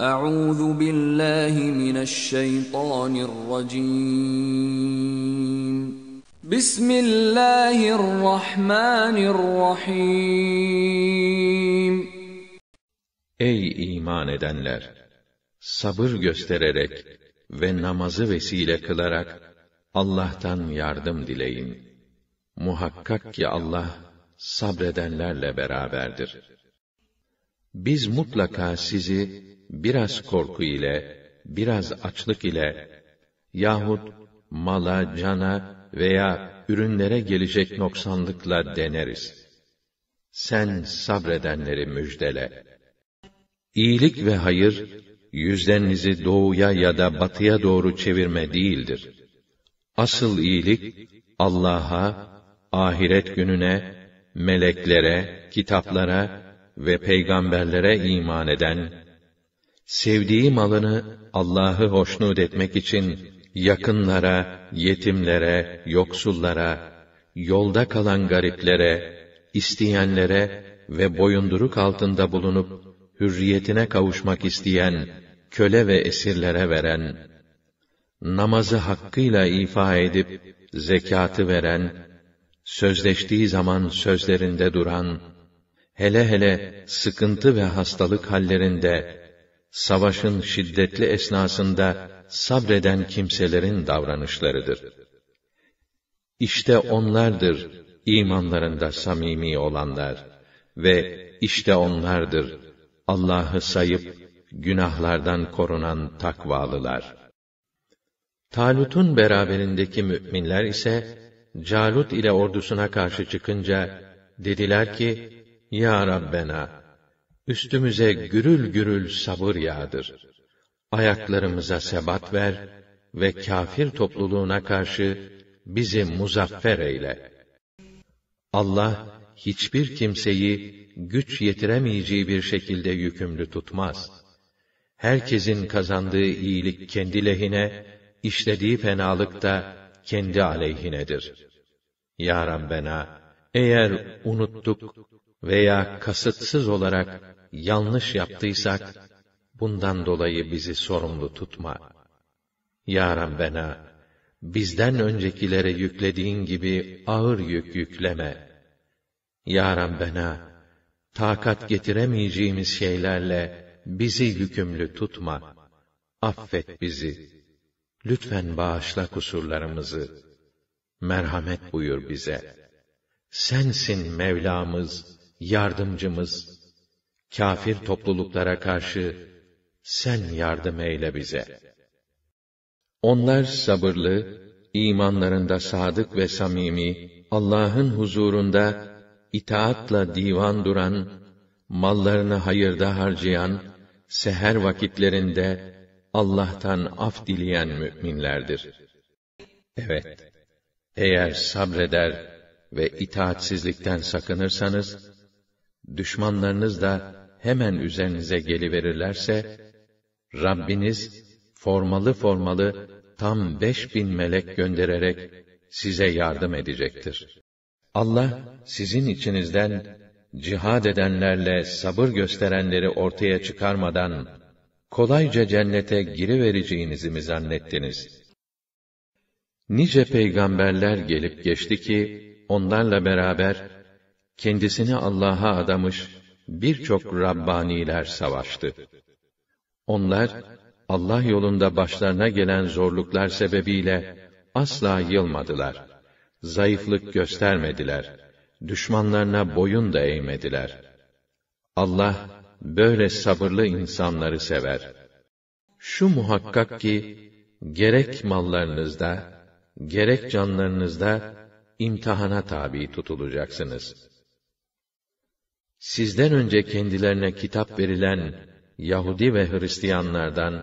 Euzu billahi mineşşeytanirracim. Bismillahirrahmanirrahim. Ey iman edenler! Sabır göstererek ve namazı vesile kılarak Allah'tan yardım dileyin. Muhakkak ki Allah sabredenlerle beraberdir. Biz mutlaka sizi biraz korku ile, biraz açlık ile yahut mala, cana veya ürünlere gelecek noksanlıkla deneriz. Sen sabredenleri müjdele. İyilik ve hayır, yüzlerinizi doğuya ya da batıya doğru çevirme değildir. Asıl iyilik, Allah'a, ahiret gününe, meleklere, kitaplara ve peygamberlere iman eden, sevdiği malını Allah'ı hoşnut etmek için yakınlara, yetimlere, yoksullara, yolda kalan gariplere, isteyenlere ve boyunduruk altında bulunup hürriyetine kavuşmak isteyen köle ve esirlere veren, namazı hakkıyla ifa edip zekatı veren, sözleştiği zaman sözlerinde duran, hele hele sıkıntı ve hastalık hallerinde savaşın şiddetli esnasında sabreden kimselerin davranışlarıdır. İşte onlardır imanlarında samimi olanlar ve işte onlardır Allah'ı sayıp günahlardan korunan takvalılar. Talut'un beraberindeki müminler ise Calut ile ordusuna karşı çıkınca dediler ki: Ya Rabbena Üstümüze gürül gürül sabır yağdır. Ayaklarımıza sebat ver ve kafir topluluğuna karşı bizi muzaffer eyle. Allah hiçbir kimseyi güç yetiremeyeceği bir şekilde yükümlü tutmaz. Herkesin kazandığı iyilik kendi lehine, işlediği fenalık da kendi aleyhinedir. Ya Rabbena, eğer unuttuk veya kasıtsız olarak yanlış yaptıysak, bundan dolayı bizi sorumlu tutma. Ya Rabbena, bizden öncekilere yüklediğin gibi ağır yük yükleme. Ya Rabbena, takat getiremeyeceğimiz şeylerle bizi yükümlü tutma. Affet bizi. Lütfen bağışla kusurlarımızı. Merhamet buyur bize. Sensin Mevlamız, yardımcımız, kafir topluluklara karşı sen yardım eyle bize. Onlar sabırlı, imanlarında sadık ve samimi, Allah'ın huzurunda itaatla divan duran, mallarını hayırda harcayan, seher vakitlerinde Allah'tan af dileyen müminlerdir. Evet, eğer sabreder ve itaatsizlikten sakınırsanız, düşmanlarınız da hemen üzerinize geliverirlerse, Rabbiniz formalı formalı tam beş bin melek göndererek size yardım edecektir. Allah sizin içinizden cihad edenlerle sabır gösterenleri ortaya çıkarmadan kolayca cennete girivereceğinizi mi zannettiniz? Nice peygamberler gelip geçti ki onlarla beraber kendisini Allah'a adamış birçok Rabbaniler savaştı. Onlar, Allah yolunda başlarına gelen zorluklar sebebiyle asla yılmadılar. Zayıflık göstermediler. Düşmanlarına boyun da eğmediler. Allah böyle sabırlı insanları sever. Şu muhakkak ki gerek mallarınızda gerek canlarınızda imtihana tabi tutulacaksınız.'' sizden önce kendilerine kitap verilen Yahudi ve Hristiyanlardan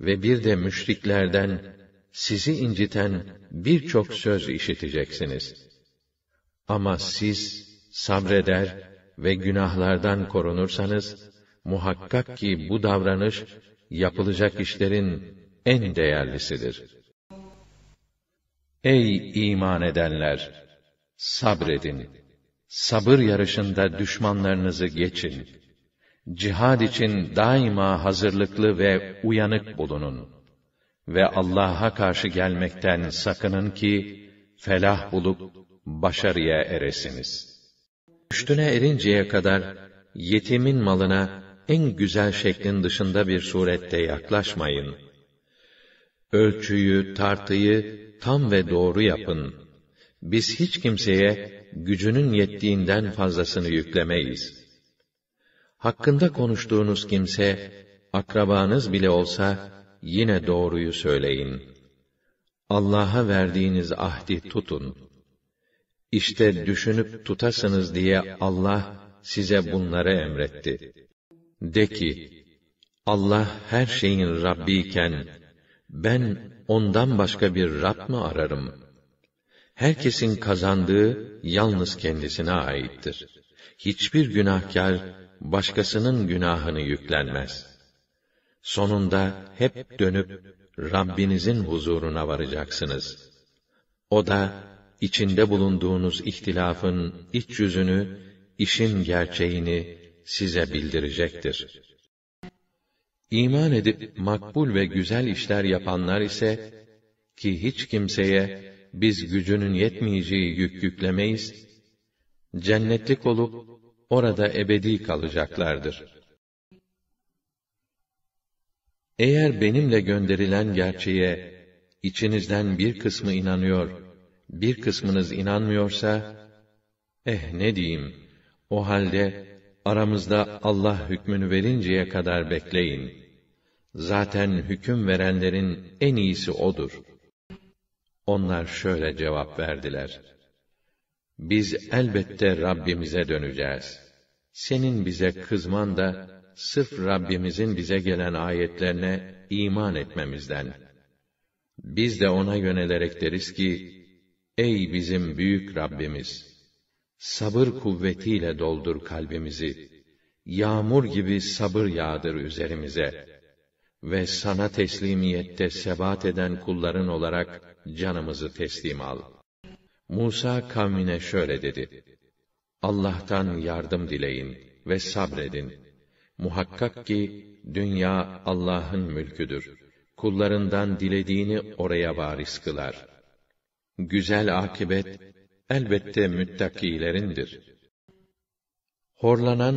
ve bir de müşriklerden sizi inciten birçok söz işiteceksiniz. Ama siz sabreder ve günahlardan korunursanız muhakkak ki bu davranış yapılacak işlerin en değerlisidir. Ey iman edenler, sabredin. Sabır yarışında düşmanlarınızı geçin. Cihad için daima hazırlıklı ve uyanık bulunun. Ve Allah'a karşı gelmekten sakının ki, felah bulup başarıya eresiniz. Üstüne erinceye kadar, yetimin malına en güzel şeklin dışında bir surette yaklaşmayın. Ölçüyü, tartıyı tam ve doğru yapın. Biz hiç kimseye gücünün yettiğinden fazlasını yüklemeyiz. Hakkında konuştuğunuz kimse, akrabanız bile olsa, yine doğruyu söyleyin. Allah'a verdiğiniz ahdi tutun. İşte düşünüp tutasınız diye Allah size bunları emretti. De ki, Allah her şeyin Rabbi iken, ben ondan başka bir Rab mı ararım?' herkesin kazandığı yalnız kendisine aittir. Hiçbir günahkar başkasının günahını yüklenmez. Sonunda hep dönüp Rabbinizin huzuruna varacaksınız. O da içinde bulunduğunuz ihtilafın iç yüzünü, işin gerçeğini size bildirecektir. İman edip makbul ve güzel işler yapanlar ise ki hiç kimseye biz gücünün yetmeyeceği yük yüklemeyiz, cennetlik olup orada ebedi kalacaklardır. Eğer benimle gönderilen gerçeğe içinizden bir kısmı inanıyor, bir kısmınız inanmıyorsa, eh ne diyeyim, o halde aramızda Allah hükmünü verinceye kadar bekleyin. Zaten hüküm verenlerin en iyisi O'dur.'' Onlar şöyle cevap verdiler. Biz elbette Rabbimize döneceğiz. Senin bize kızman da, sırf Rabbimizin bize gelen ayetlerine iman etmemizden. Biz de ona yönelerek deriz ki, Ey bizim büyük Rabbimiz! Sabır kuvvetiyle doldur kalbimizi. Yağmur gibi sabır yağdır üzerimize.'' ve sana teslimiyette sebat eden kulların olarak canımızı teslim al. Musa kavmine şöyle dedi: Allah'tan yardım dileyin ve sabredin. Muhakkak ki dünya Allah'ın mülküdür. Kullarından dilediğini oraya varis kılar. Güzel akibet elbette müttakilerindir. Horlanan,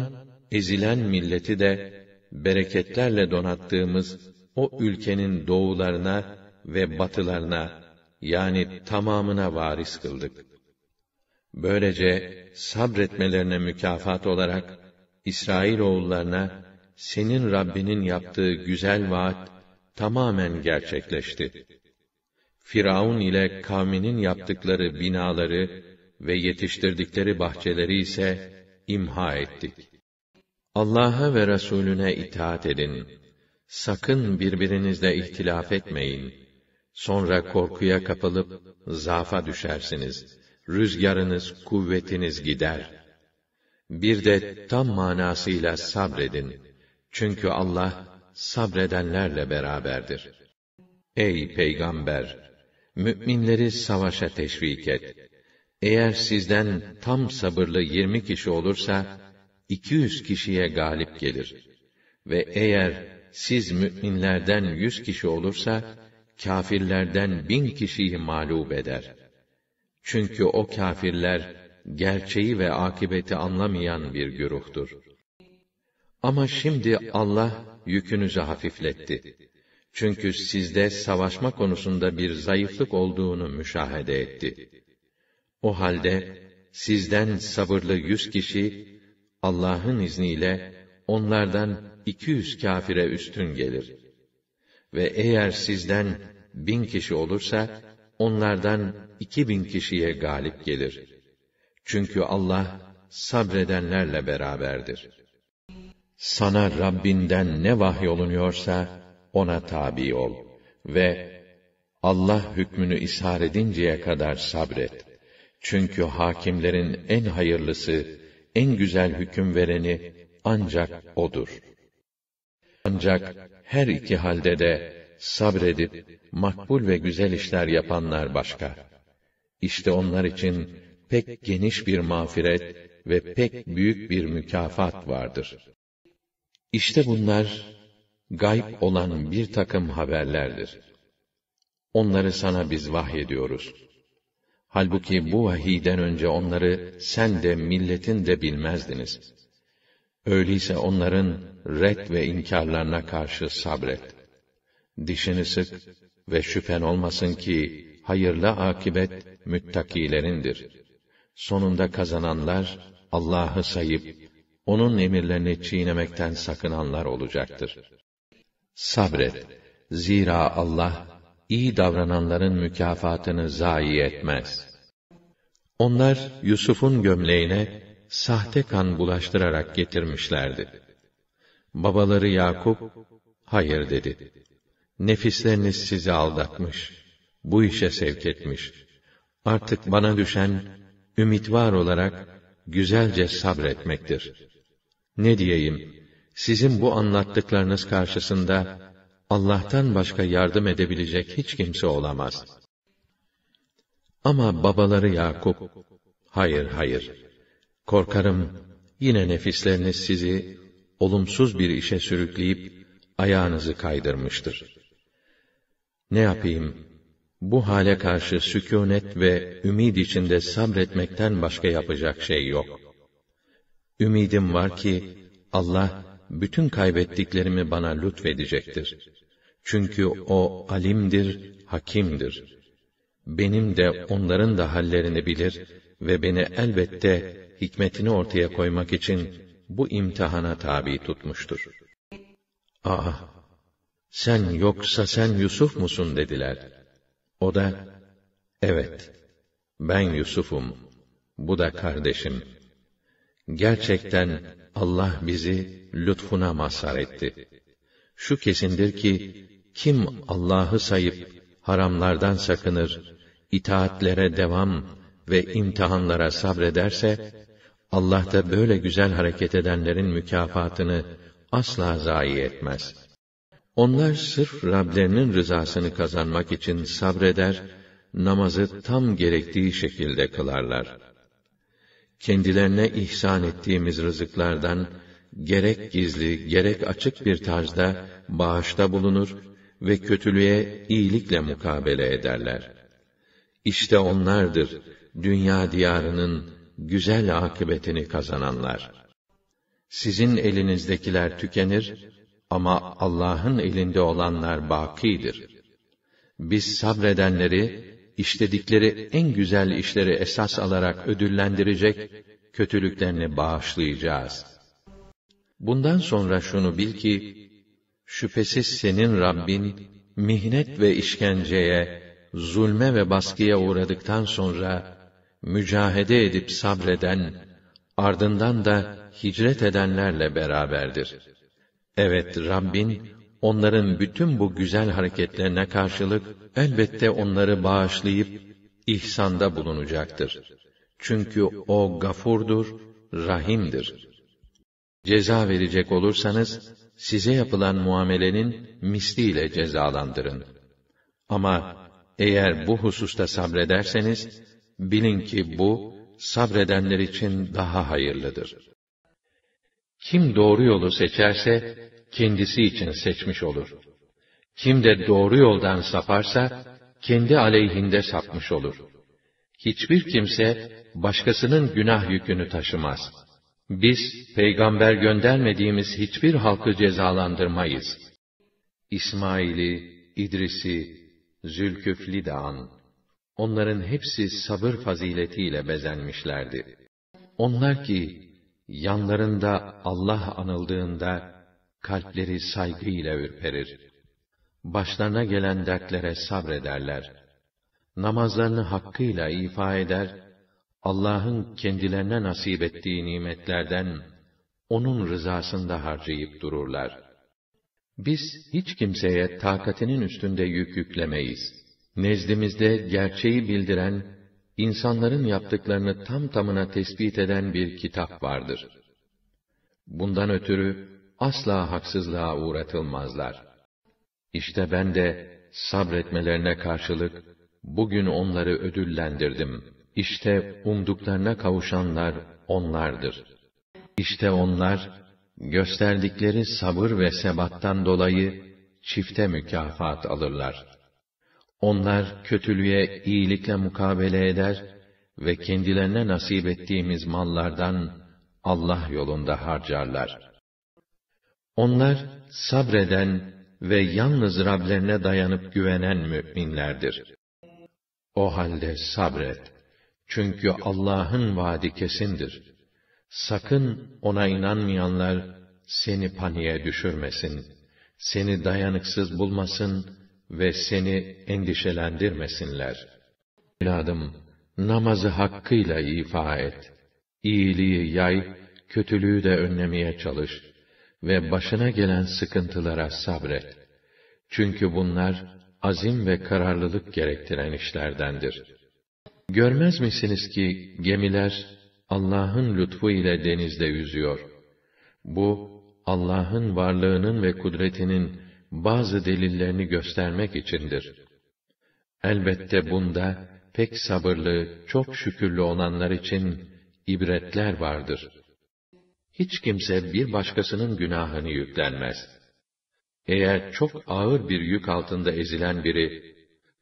ezilen milleti de bereketlerle donattığımız o ülkenin doğularına ve batılarına yani tamamına varis kıldık. Böylece sabretmelerine mükafat olarak İsrail oğullarına senin Rabbinin yaptığı güzel vaat tamamen gerçekleşti. Firavun ile kavminin yaptıkları binaları ve yetiştirdikleri bahçeleri ise imha ettik. Allah'a ve Resulüne itaat edin. Sakın birbirinizle ihtilaf etmeyin. Sonra korkuya kapılıp zafa düşersiniz. Rüzgarınız, kuvvetiniz gider. Bir de tam manasıyla sabredin. Çünkü Allah sabredenlerle beraberdir. Ey peygamber, müminleri savaşa teşvik et. Eğer sizden tam sabırlı yirmi kişi olursa, 200 kişiye galip gelir. Ve eğer siz müminlerden 100 kişi olursa, kafirlerden bin kişiyi mağlup eder. Çünkü o kafirler gerçeği ve akibeti anlamayan bir güruhtur. Ama şimdi Allah, yükünüzü hafifletti. Çünkü sizde savaşma konusunda bir zayıflık olduğunu müşahede etti. O halde, sizden sabırlı yüz kişi, Allah'ın izniyle onlardan 200 kafire üstün gelir. Ve eğer sizden bin kişi olursa, onlardan iki bin kişiye galip gelir. Çünkü Allah sabredenlerle beraberdir. Sana Rabbinden ne vahyolunuyorsa ona tabi ol ve Allah hükmünü ishar edinceye kadar sabret. Çünkü hakimlerin en hayırlısı en güzel hüküm vereni ancak odur. Ancak her iki halde de sabredip makbul ve güzel işler yapanlar başka. İşte onlar için pek geniş bir mağfiret ve pek büyük bir mükafat vardır. İşte bunlar gayb olan bir takım haberlerdir. Onları sana biz vahyediyoruz. Halbuki bu vahiyden önce onları sen de milletin de bilmezdiniz. Öyleyse onların red ve inkarlarına karşı sabret. Dişini sık ve şüphen olmasın ki hayırlı akibet müttakilerindir. Sonunda kazananlar Allah'ı sayıp onun emirlerini çiğnemekten sakınanlar olacaktır. Sabret. Zira Allah iyi davrananların mükafatını zayi etmez. Onlar Yusuf'un gömleğine sahte kan bulaştırarak getirmişlerdi. Babaları Yakup, hayır dedi. Nefisleriniz sizi aldatmış, bu işe sevk etmiş. Artık bana düşen, ümit var olarak, güzelce sabretmektir. Ne diyeyim, sizin bu anlattıklarınız karşısında, Allah'tan başka yardım edebilecek hiç kimse olamaz. Ama babaları Yakup, hayır hayır, korkarım yine nefisleriniz sizi olumsuz bir işe sürükleyip ayağınızı kaydırmıştır. Ne yapayım? Bu hale karşı sükûnet ve ümid içinde sabretmekten başka yapacak şey yok. Ümidim var ki Allah bütün kaybettiklerimi bana lütfedecektir. Çünkü o alimdir, hakimdir. Benim de onların da hallerini bilir ve beni elbette hikmetini ortaya koymak için bu imtihana tabi tutmuştur. Aa, sen yoksa sen Yusuf musun dediler. O da, evet, ben Yusuf'um, bu da kardeşim. Gerçekten Allah bizi lütfuna mazhar etti. Şu kesindir ki, kim Allah'ı sayıp haramlardan sakınır, itaatlere devam ve imtihanlara sabrederse, Allah da böyle güzel hareket edenlerin mükafatını asla zayi etmez. Onlar sırf Rablerinin rızasını kazanmak için sabreder, namazı tam gerektiği şekilde kılarlar. Kendilerine ihsan ettiğimiz rızıklardan gerek gizli gerek açık bir tarzda bağışta bulunur ve kötülüğe iyilikle mukabele ederler. İşte onlardır dünya diyarının güzel akıbetini kazananlar. Sizin elinizdekiler tükenir ama Allah'ın elinde olanlar bakidir. Biz sabredenleri işledikleri en güzel işleri esas alarak ödüllendirecek, kötülüklerini bağışlayacağız. Bundan sonra şunu bil ki şüphesiz senin Rabbin mihnet ve işkenceye, zulme ve baskıya uğradıktan sonra mücahede edip sabreden, ardından da hicret edenlerle beraberdir. Evet Rabbin onların bütün bu güzel hareketlerine karşılık elbette onları bağışlayıp ihsanda bulunacaktır. Çünkü o gafurdur, rahimdir.'' Ceza verecek olursanız, size yapılan muamelenin misliyle cezalandırın. Ama eğer bu hususta sabrederseniz, bilin ki bu, sabredenler için daha hayırlıdır. Kim doğru yolu seçerse, kendisi için seçmiş olur. Kim de doğru yoldan saparsa, kendi aleyhinde sapmış olur. Hiçbir kimse, başkasının günah yükünü taşımaz.'' Biz peygamber göndermediğimiz hiçbir halkı cezalandırmayız. İsmail'i, İdris'i, Zülküfli de an. Onların hepsi sabır faziletiyle bezenmişlerdi. Onlar ki yanlarında Allah anıldığında kalpleri saygıyla ürperir. Başlarına gelen dertlere sabrederler. Namazlarını hakkıyla ifa eder Allah'ın kendilerine nasip ettiği nimetlerden onun rızasında harcayıp dururlar. Biz hiç kimseye takatinin üstünde yük yüklemeyiz. Nezdimizde gerçeği bildiren, insanların yaptıklarını tam tamına tespit eden bir kitap vardır. Bundan ötürü asla haksızlığa uğratılmazlar. İşte ben de sabretmelerine karşılık bugün onları ödüllendirdim.'' İşte umduklarına kavuşanlar onlardır. İşte onlar, gösterdikleri sabır ve sebattan dolayı çifte mükafat alırlar. Onlar kötülüğe iyilikle mukabele eder ve kendilerine nasip ettiğimiz mallardan Allah yolunda harcarlar. Onlar sabreden ve yalnız Rablerine dayanıp güvenen müminlerdir. O halde sabret. Çünkü Allah'ın vaadi kesindir. Sakın ona inanmayanlar seni paniğe düşürmesin, seni dayanıksız bulmasın ve seni endişelendirmesinler. Evladım, namazı hakkıyla ifa et. İyiliği yay, kötülüğü de önlemeye çalış ve başına gelen sıkıntılara sabret. Çünkü bunlar azim ve kararlılık gerektiren işlerdendir.'' Görmez misiniz ki gemiler Allah'ın lütfu ile denizde yüzüyor. Bu Allah'ın varlığının ve kudretinin bazı delillerini göstermek içindir. Elbette bunda pek sabırlı, çok şükürlü olanlar için ibretler vardır. Hiç kimse bir başkasının günahını yüklenmez. Eğer çok ağır bir yük altında ezilen biri,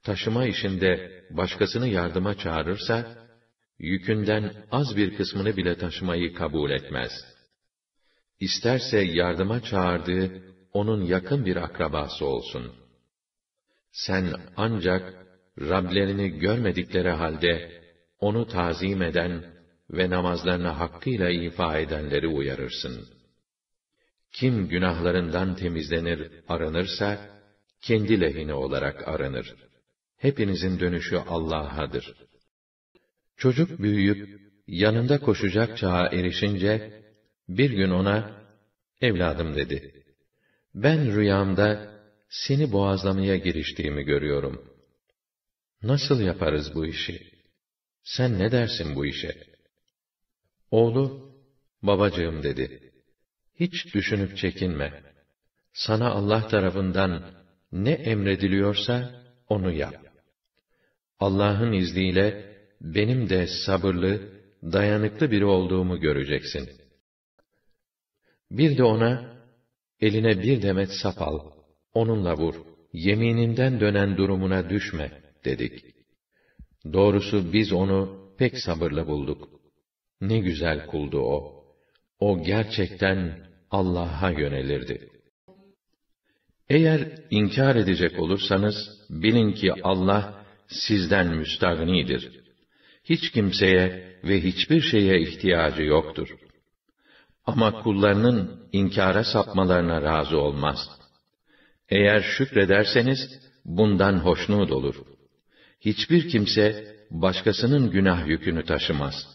taşıma işinde başkasını yardıma çağırırsa, yükünden az bir kısmını bile taşımayı kabul etmez. İsterse yardıma çağırdığı, onun yakın bir akrabası olsun. Sen ancak, Rablerini görmedikleri halde, onu tazim eden ve namazlarını hakkıyla ifa edenleri uyarırsın. Kim günahlarından temizlenir, aranırsa, kendi lehine olarak aranır.'' hepinizin dönüşü Allah'adır. Çocuk büyüyüp, yanında koşacak çağa erişince, bir gün ona, evladım dedi, ben rüyamda seni boğazlamaya giriştiğimi görüyorum. Nasıl yaparız bu işi? Sen ne dersin bu işe? Oğlu, babacığım dedi, hiç düşünüp çekinme. Sana Allah tarafından ne emrediliyorsa, onu yap. Allah'ın izniyle benim de sabırlı, dayanıklı biri olduğumu göreceksin. Bir de ona, eline bir demet sap al, onunla vur, yemininden dönen durumuna düşme, dedik. Doğrusu biz onu pek sabırlı bulduk. Ne güzel kuldu o. O gerçekten Allah'a yönelirdi. Eğer inkar edecek olursanız, bilin ki Allah, sizden müstağnidir. Hiç kimseye ve hiçbir şeye ihtiyacı yoktur. Ama kullarının inkara sapmalarına razı olmaz. Eğer şükrederseniz bundan hoşnut olur. Hiçbir kimse başkasının günah yükünü taşımaz.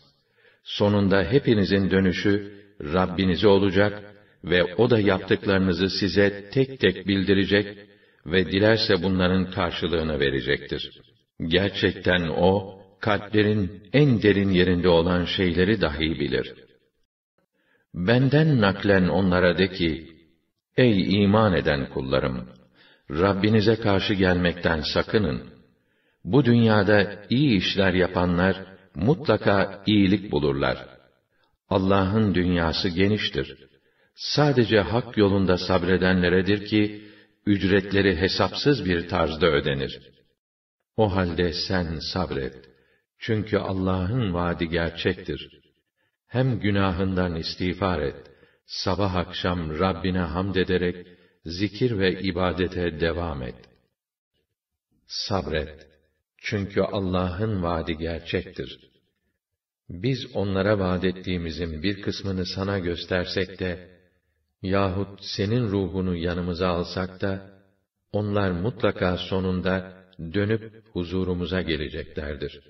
Sonunda hepinizin dönüşü Rabbinize olacak ve o da yaptıklarınızı size tek tek bildirecek ve dilerse bunların karşılığını verecektir. Gerçekten o, kalplerin en derin yerinde olan şeyleri dahi bilir. Benden naklen onlara de ki, Ey iman eden kullarım! Rabbinize karşı gelmekten sakının. Bu dünyada iyi işler yapanlar, mutlaka iyilik bulurlar. Allah'ın dünyası geniştir. Sadece hak yolunda sabredenleredir ki, ücretleri hesapsız bir tarzda ödenir.'' O halde sen sabret. Çünkü Allah'ın vaadi gerçektir. Hem günahından istiğfar et. Sabah akşam Rabbine hamd ederek zikir ve ibadete devam et. Sabret. Çünkü Allah'ın vaadi gerçektir. Biz onlara vaad ettiğimizin bir kısmını sana göstersek de, yahut senin ruhunu yanımıza alsak da, onlar mutlaka sonunda dönüp huzurumuza geleceklerdir.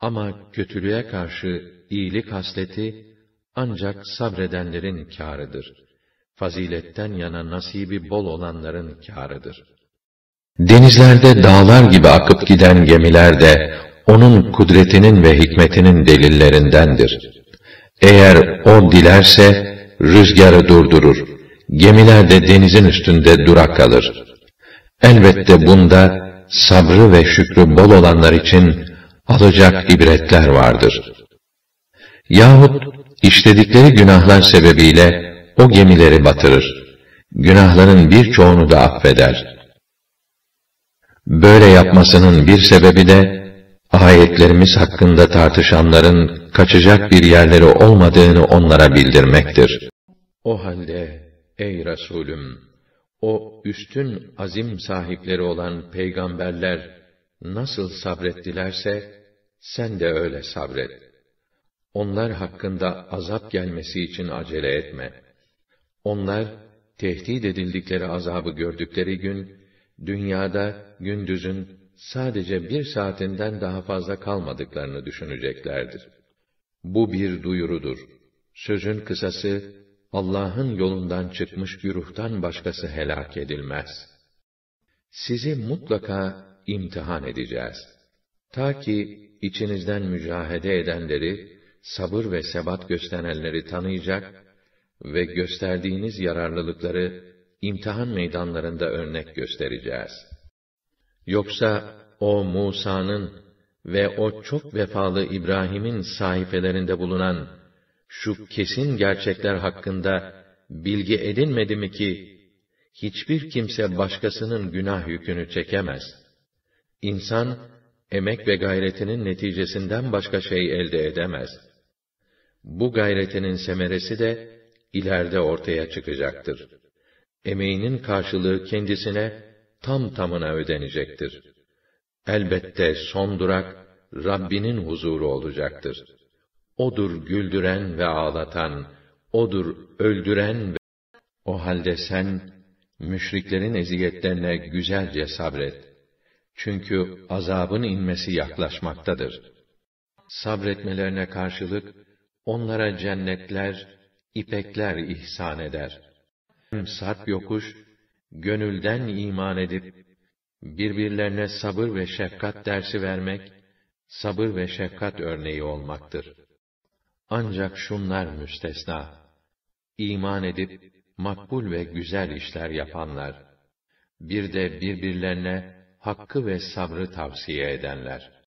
Ama kötülüğe karşı iyilik hasleti ancak sabredenlerin kârıdır. Faziletten yana nasibi bol olanların kârıdır. Denizlerde dağlar gibi akıp giden gemiler de onun kudretinin ve hikmetinin delillerindendir. Eğer o dilerse rüzgarı durdurur. Gemiler de denizin üstünde durak kalır. Elbette bunda sabrı ve şükrü bol olanlar için alacak ibretler vardır. Yahut işledikleri günahlar sebebiyle o gemileri batırır. Günahların birçoğunu da affeder. Böyle yapmasının bir sebebi de ayetlerimiz hakkında tartışanların kaçacak bir yerleri olmadığını onlara bildirmektir. O halde ey Resulüm o üstün azim sahipleri olan peygamberler nasıl sabrettilerse, sen de öyle sabret. Onlar hakkında azap gelmesi için acele etme. Onlar, tehdit edildikleri azabı gördükleri gün, dünyada gündüzün sadece bir saatinden daha fazla kalmadıklarını düşüneceklerdir. Bu bir duyurudur. Sözün kısası, Allah'ın yolundan çıkmış bir başkası helak edilmez. Sizi mutlaka imtihan edeceğiz. Ta ki içinizden mücahede edenleri, sabır ve sebat gösterenleri tanıyacak ve gösterdiğiniz yararlılıkları imtihan meydanlarında örnek göstereceğiz. Yoksa o Musa'nın ve o çok vefalı İbrahim'in sayfelerinde bulunan şu kesin gerçekler hakkında bilgi edinmedi mi ki, hiçbir kimse başkasının günah yükünü çekemez. İnsan, emek ve gayretinin neticesinden başka şey elde edemez. Bu gayretinin semeresi de, ileride ortaya çıkacaktır. Emeğinin karşılığı kendisine, tam tamına ödenecektir. Elbette son durak, Rabbinin huzuru olacaktır. O'dur güldüren ve ağlatan, O'dur öldüren ve... O halde sen, müşriklerin eziyetlerine güzelce sabret. Çünkü azabın inmesi yaklaşmaktadır. Sabretmelerine karşılık, onlara cennetler, ipekler ihsan eder. Hem sarp yokuş, gönülden iman edip, birbirlerine sabır ve şefkat dersi vermek, sabır ve şefkat örneği olmaktır. Ancak şunlar müstesna. İman edip, makbul ve güzel işler yapanlar. Bir de birbirlerine hakkı ve sabrı tavsiye edenler.